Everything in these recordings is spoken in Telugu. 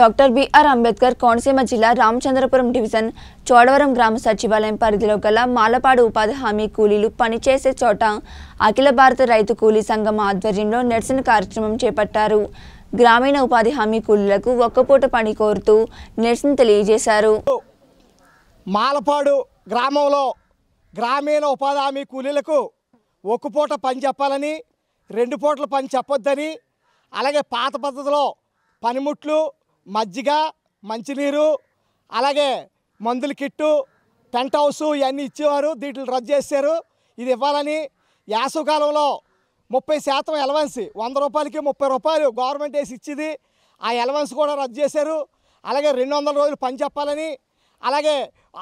డాక్టర్ బిఆర్ అంబేద్కర్ కోనసీమ జిల్లా రామచంద్రపురం డివిజన్ చోడవరం గ్రామ సచివాలయం పరిధిలో గల మాలపాడు ఉపాధి హామీ కూలీలు పనిచేసే చోట అఖిల భారత రైతు కూలీ సంఘం ఆధ్వర్యంలో నిరసన కార్యక్రమం చేపట్టారు గ్రామీణ ఉపాధి హామీ కూలీలకు ఒక్క పూట పని కోరుతూ నిరసన తెలియజేశారు మాలపాడు గ్రామంలో గ్రామీణ ఉపాధి హామీ కూలీలకు పూట పని చెప్పాలని రెండు పూటలు పని చెప్పొద్దని అలాగే పాత పద్ధతిలో పనిముట్లు మజ్జిగ మంచినీరు అలాగే మందుల కిట్టు టెంట్ హౌస్ ఇవన్నీ ఇచ్చేవారు దీంట్లో రద్దు చేశారు ఇది ఇవ్వాలని యాసవకాలంలో ముప్పై శాతం ఎలవెన్స్ వంద రూపాయలకి ముప్పై రూపాయలు గవర్నమెంట్ వేసి ఇచ్చింది ఆ ఎలవెన్స్ కూడా రద్దు చేశారు అలాగే రెండు వందల రోజులు పని చెప్పాలని అలాగే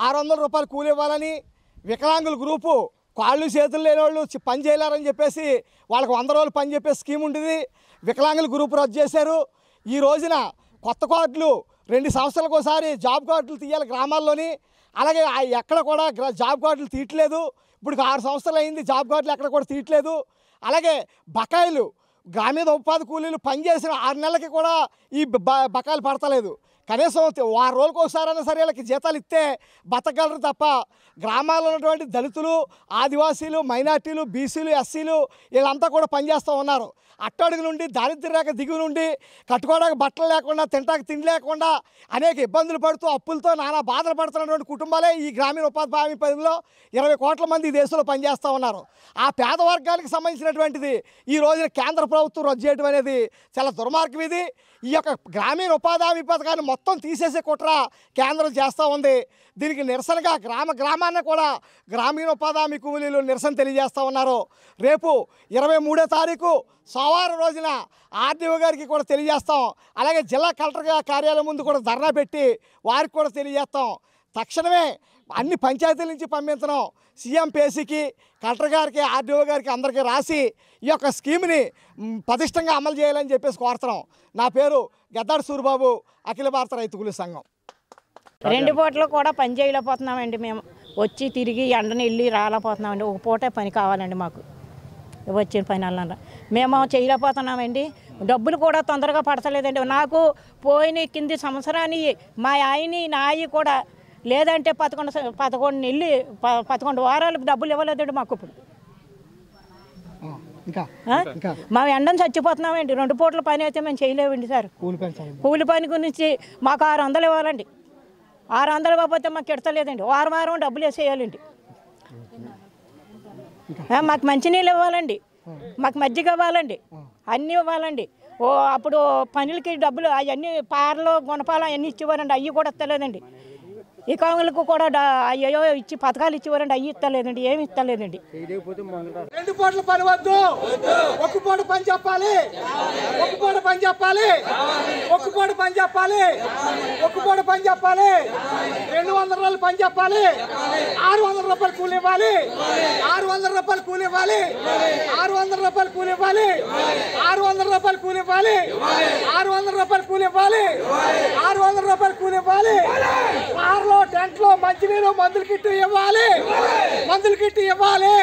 ఆరు వందల రూపాయలు కూలి ఇవ్వాలని వికలాంగుల గ్రూపు కాళ్ళు చేతులు లేని వాళ్ళు పని చేయలేరని చెప్పేసి వాళ్ళకి వంద రోజులు పని చెప్పే స్కీమ్ ఉంటుంది వికలాంగుల గ్రూపు రద్దు చేశారు ఈ రోజున కొత్త కార్డులు రెండు సంవత్సరాలకు ఒకసారి జాబ్ కార్డులు తీయాలి గ్రామాల్లోని అలాగే ఎక్కడ కూడా జాబ్ కార్డులు తీయట్లేదు ఇప్పుడు ఆరు సంవత్సరాలు అయింది జాబ్ కార్డులు ఎక్కడ కూడా తీయట్లేదు అలాగే బకాయిలు గ్రామీణ మీద ఉపాధి కూలీలు పనిచేసిన ఆరు నెలలకి కూడా ఈ బకాయిలు పడతలేదు కనీసం వారం రోజులకు ఒకసారైనా సరే వీళ్ళకి జీతాలు ఇస్తే బతకగలరు తప్ప గ్రామాల్లో ఉన్నటువంటి దళితులు ఆదివాసీలు మైనార్టీలు బీసీలు ఎస్సీలు వీళ్ళంతా కూడా పనిచేస్తూ ఉన్నారు అట్టడుగు నుండి దారిద్ర్య రేఖ దిగు నుండి కట్టుకోవడానికి బట్టలు లేకుండా తింటాక తిండి లేకుండా అనేక ఇబ్బందులు పడుతూ అప్పులతో నానా బాధలు పడుతున్నటువంటి కుటుంబాలే ఈ గ్రామీణ ఉపాధి హామీ పదిలో ఇరవై కోట్ల మంది ఈ దేశంలో పనిచేస్తూ ఉన్నారు ఆ పేద వర్గానికి సంబంధించినటువంటిది ఈ రోజున కేంద్ర ప్రభుత్వం రద్దు చేయడం అనేది చాలా దుర్మార్గం ఇది ఈ యొక్క గ్రామీణ ఉపాధి హామీ పథకాన్ని మొత్తం తీసేసే కుట్ర కేంద్రం చేస్తూ ఉంది దీనికి నిరసనగా గ్రామ గ్రామాన్ని కూడా గ్రామీణ ఉపాధి హామీ కూలీలు నిరసన తెలియజేస్తూ ఉన్నారు రేపు ఇరవై మూడో తారీఖు సోమవారం రోజున ఆర్డీఓ గారికి కూడా తెలియజేస్తాం అలాగే జిల్లా కలెక్టర్ కార్యాలయం ముందు కూడా ధర్నా పెట్టి వారికి కూడా తెలియజేస్తాం తక్షణమే అన్ని పంచాయతీల నుంచి పంపించడం సీఎం పేసీకి కలెక్టర్ గారికి ఆర్డీఓ గారికి అందరికీ రాసి ఈ యొక్క స్కీమ్ని పదిష్టంగా అమలు చేయాలని చెప్పేసి కోరుతున్నాం నా పేరు గద్దాడు సూరిబాబు అఖిల భారత రైతుకుల సంఘం రెండు పూటలు కూడా పని చేయలేకపోతున్నామండి మేము వచ్చి తిరిగి ఎండని వెళ్ళి రాలేకపోతున్నామండి ఒక పూటే పని కావాలండి మాకు వచ్చిన పని అలా మేము చేయలేకపోతున్నామండి డబ్బులు కూడా తొందరగా పడతలేదండి నాకు పోయిన కింది సంవత్సరాన్ని మా ఆయని నాయి కూడా లేదంటే పదకొండు పదకొండు ఇల్లు పదకొండు వారాలకు డబ్బులు ఇవ్వలేదండి మాకు ఇప్పుడు మా ఎండను చచ్చిపోతున్నామండి రెండు పూట్ల పని అయితే మేము చేయలేమండి సార్ కూలి పని గురించి మాకు ఆరు వందలు ఇవ్వాలండి ఆరు వందలు ఇవ్వకపోతే మాకు ఇడతలేదండి వారం వారం డబ్బులు వేసేయాలండి మాకు మంచినీళ్ళు ఇవ్వాలండి మాకు మజ్జిగ ఇవ్వాలండి అన్నీ ఇవ్వాలండి ఓ అప్పుడు పనులకి డబ్బులు అవన్నీ పారలు గుణపాలు అవన్నీ ఇచ్చేవారండి అవి కూడా ఇస్తలేదండి వికలాంగులకు కూడా అయ్యో ఇచ్చి పథకాలు ఇచ్చేవారండి అవి ఇస్తలేదండి ఏమి ఇస్తలేదండి రెండు పూటలు పని వద్దు ఒక్క పూట పని చెప్పాలి ఒక్క పూట పని చెప్పాలి ఒక్క పూట పని చెప్పాలి ఒక్క పూట పని చెప్పాలి రెండు వందల రూపాయలు పని చెప్పాలి ఆరు వందల రూపాయలు కూలి ఇవ్వాలి ఆరు వందల రూపాయలు కూలి ఇవ్వాలి ఆరు వందల రూపాయలు కూలి ఇవ్వాలి ఆరు వందల రూపాయలు కూలి ఇవ్వాలి ఆరు వందల రూపాయలు కూలి ఇవ్వాలి ఆరు వందల రూపాయలు కూలి ఇవ్వాలి దాంట్లో మంచినీరు మందులు కిట్టు ఇవ్వాలి మందులు కిట్టు ఇవ్వాలి